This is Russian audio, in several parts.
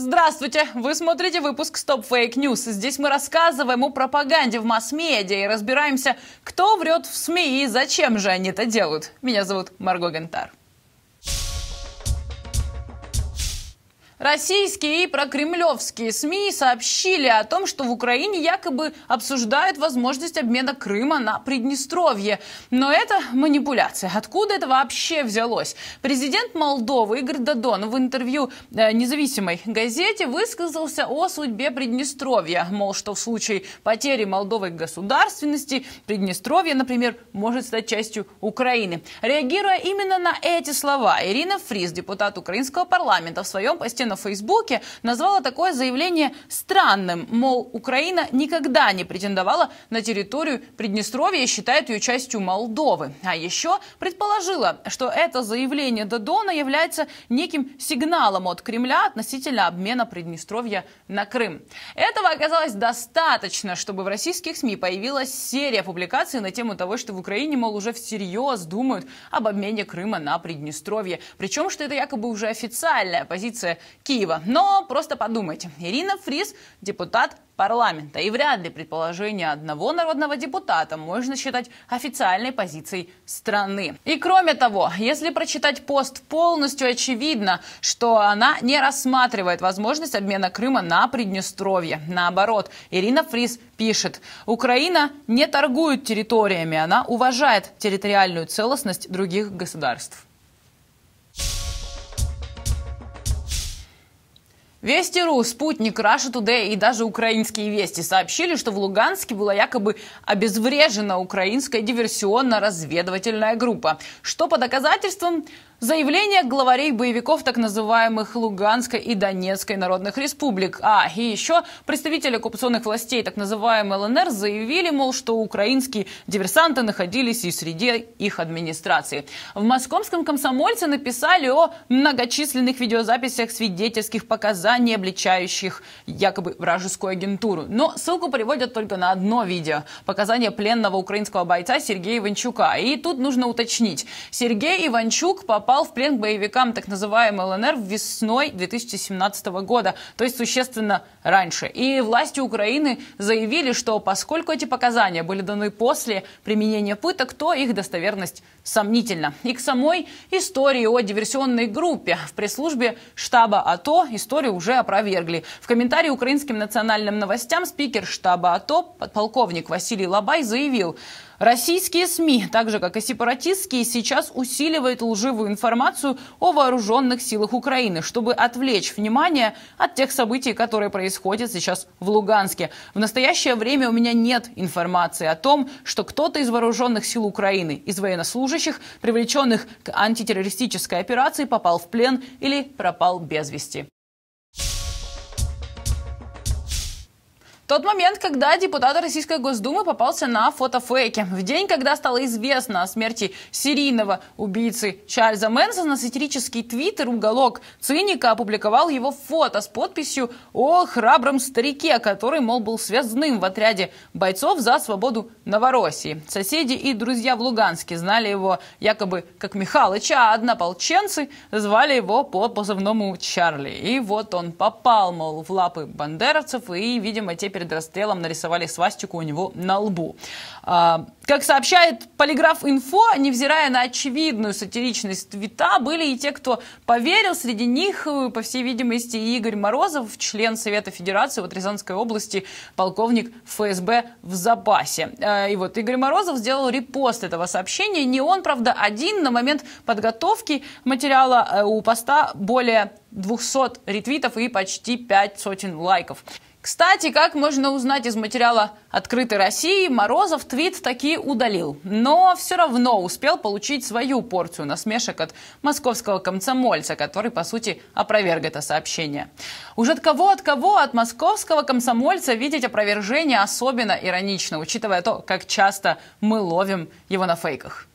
Здравствуйте! Вы смотрите выпуск "Стоп Фейк News. Здесь мы рассказываем о пропаганде в масс-медиа и разбираемся, кто врет в СМИ и зачем же они это делают. Меня зовут Марго Гентар. Российские и прокремлевские СМИ сообщили о том, что в Украине якобы обсуждают возможность обмена Крыма на Приднестровье. Но это манипуляция. Откуда это вообще взялось? Президент Молдовы Игорь Дадон в интервью э, независимой газете высказался о судьбе Приднестровья. Мол, что в случае потери Молдовы государственности Приднестровье, например, может стать частью Украины. Реагируя именно на эти слова, Ирина Фрис, депутат украинского парламента, в своем посте на Фейсбуке назвала такое заявление странным, мол, Украина никогда не претендовала на территорию Приднестровья и считает ее частью Молдовы. А еще предположила, что это заявление Додона является неким сигналом от Кремля относительно обмена Приднестровья на Крым. Этого оказалось достаточно, чтобы в российских СМИ появилась серия публикаций на тему того, что в Украине, мол, уже всерьез думают об обмене Крыма на Приднестровье. Причем, что это якобы уже официальная позиция Киева. Но просто подумайте, Ирина Фрис – депутат парламента, и вряд ли предположение одного народного депутата можно считать официальной позицией страны. И кроме того, если прочитать пост полностью, очевидно, что она не рассматривает возможность обмена Крыма на Приднестровье. Наоборот, Ирина Фрис пишет, Украина не торгует территориями, она уважает территориальную целостность других государств. Вести.ру, Спутник, Раша Today и даже украинские вести сообщили, что в Луганске была якобы обезврежена украинская диверсионно-разведывательная группа. Что по доказательствам? Заявление главарей боевиков так называемых Луганской и Донецкой народных республик. А, и еще представители оккупационных властей так называемой ЛНР заявили, мол, что украинские диверсанты находились и среди их администрации. В московском комсомольце написали о многочисленных видеозаписях свидетельских показаний, обличающих якобы вражескую агентуру. Но ссылку приводят только на одно видео – показания пленного украинского бойца Сергея Иванчука. И тут нужно уточнить. Сергей Иванчук попал попал в плен к боевикам так называемой ЛНР весной 2017 года, то есть существенно раньше. И власти Украины заявили, что поскольку эти показания были даны после применения пыток, то их достоверность сомнительна. И к самой истории о диверсионной группе в пресс-службе штаба АТО историю уже опровергли. В комментарии украинским национальным новостям спикер штаба АТО подполковник Василий Лабай заявил, Российские СМИ, так же как и сепаратистские, сейчас усиливают лживую информацию о вооруженных силах Украины, чтобы отвлечь внимание от тех событий, которые происходят сейчас в Луганске. В настоящее время у меня нет информации о том, что кто-то из вооруженных сил Украины, из военнослужащих, привлеченных к антитеррористической операции, попал в плен или пропал без вести. Тот момент, когда депутат Российской Госдумы попался на фотофейке. В день, когда стало известно о смерти серийного убийцы Чарльза Мэнсона, сатирический твиттер «Уголок циника» опубликовал его фото с подписью о храбром старике, который, мол, был связным в отряде бойцов за свободу Новороссии. Соседи и друзья в Луганске знали его якобы как Михалыча, а однополченцы звали его по позывному Чарли. И вот он попал, мол, в лапы бандеровцев, и, видимо, теперь перед расстрелом нарисовали свастику у него на лбу. А, как сообщает полиграф Инфо, невзирая на очевидную сатиричность твита, были и те, кто поверил. Среди них, э, по всей видимости, Игорь Морозов, член Совета Федерации вот Рязанской области, полковник ФСБ в запасе. Э, и вот Игорь Морозов сделал репост этого сообщения. Не он, правда, один. На момент подготовки материала э, у поста более 200 ретвитов и почти 5 сотен лайков. Кстати, как можно узнать из материала «Открытой России», Морозов твит таки удалил. Но все равно успел получить свою порцию насмешек от московского комсомольца, который, по сути, опроверг это сообщение. Уж от кого, от кого, от московского комсомольца видеть опровержение особенно иронично, учитывая то, как часто мы ловим его на фейках.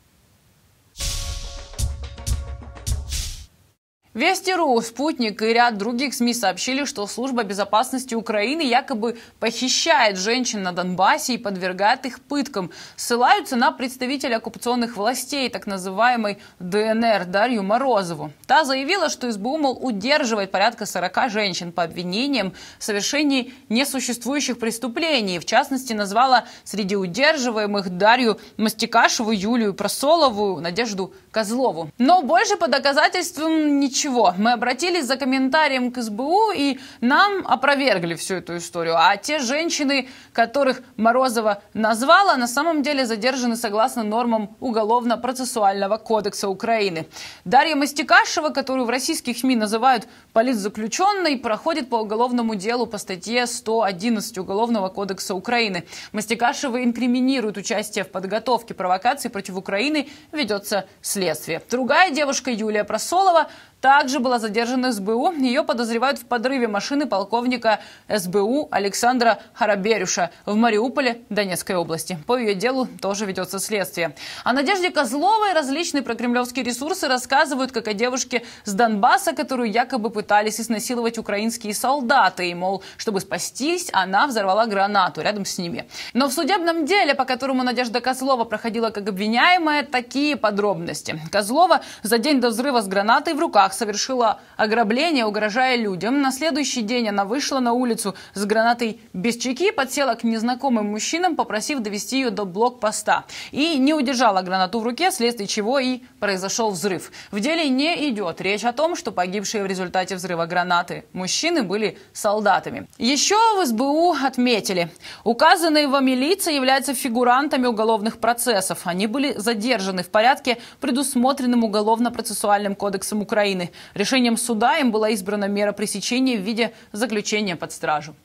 Вести.ру, Спутник и ряд других СМИ сообщили, что Служба безопасности Украины якобы похищает женщин на Донбассе и подвергает их пыткам. Ссылаются на представителя оккупационных властей, так называемой ДНР, Дарью Морозову. Та заявила, что СБУ, мол, удерживает порядка 40 женщин по обвинениям в совершении несуществующих преступлений. В частности, назвала среди удерживаемых Дарью Мастикашеву, Юлию Просолову, Надежду Козлову. Но больше по доказательствам ничего чего? Мы обратились за комментарием к СБУ, и нам опровергли всю эту историю. А те женщины, которых Морозова назвала, на самом деле задержаны согласно нормам Уголовно-процессуального кодекса Украины. Дарья Мастикашева, которую в российских СМИ называют политзаключенной, проходит по уголовному делу по статье 111 Уголовного кодекса Украины. Мастикашева инкриминирует участие в подготовке провокации против Украины, ведется следствие. Другая девушка Юлия Просолова также была задержана СБУ. Ее подозревают в подрыве машины полковника СБУ Александра Хараберюша в Мариуполе Донецкой области. По ее делу тоже ведется следствие. О Надежде Козловой различные прокремлевские ресурсы рассказывают, как о девушке с Донбасса, которую якобы пытались изнасиловать украинские солдаты. И, мол, чтобы спастись, она взорвала гранату рядом с ними. Но в судебном деле, по которому Надежда Козлова проходила как обвиняемая, такие подробности. Козлова за день до взрыва с гранатой в руках совершила ограбление, угрожая людям. На следующий день она вышла на улицу с гранатой без чеки, подсела к незнакомым мужчинам, попросив довести ее до блокпоста. И не удержала гранату в руке, вследствие чего и произошел взрыв. В деле не идет речь о том, что погибшие в результате взрыва гранаты мужчины были солдатами. Еще в СБУ отметили, указанные вами лица являются фигурантами уголовных процессов. Они были задержаны в порядке, предусмотренным Уголовно-процессуальным кодексом Украины. Украины. Решением суда им была избрана мера пресечения в виде заключения под стражу.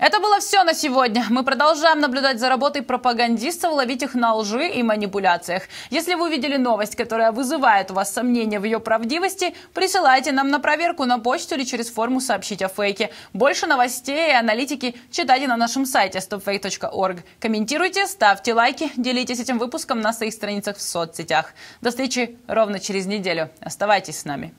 Это было все на сегодня. Мы продолжаем наблюдать за работой пропагандистов, ловить их на лжи и манипуляциях. Если вы увидели новость, которая вызывает у вас сомнения в ее правдивости, присылайте нам на проверку на почту или через форму «Сообщить о фейке». Больше новостей и аналитики читайте на нашем сайте stopfake.org. Комментируйте, ставьте лайки, делитесь этим выпуском на своих страницах в соцсетях. До встречи ровно через неделю. Оставайтесь с нами.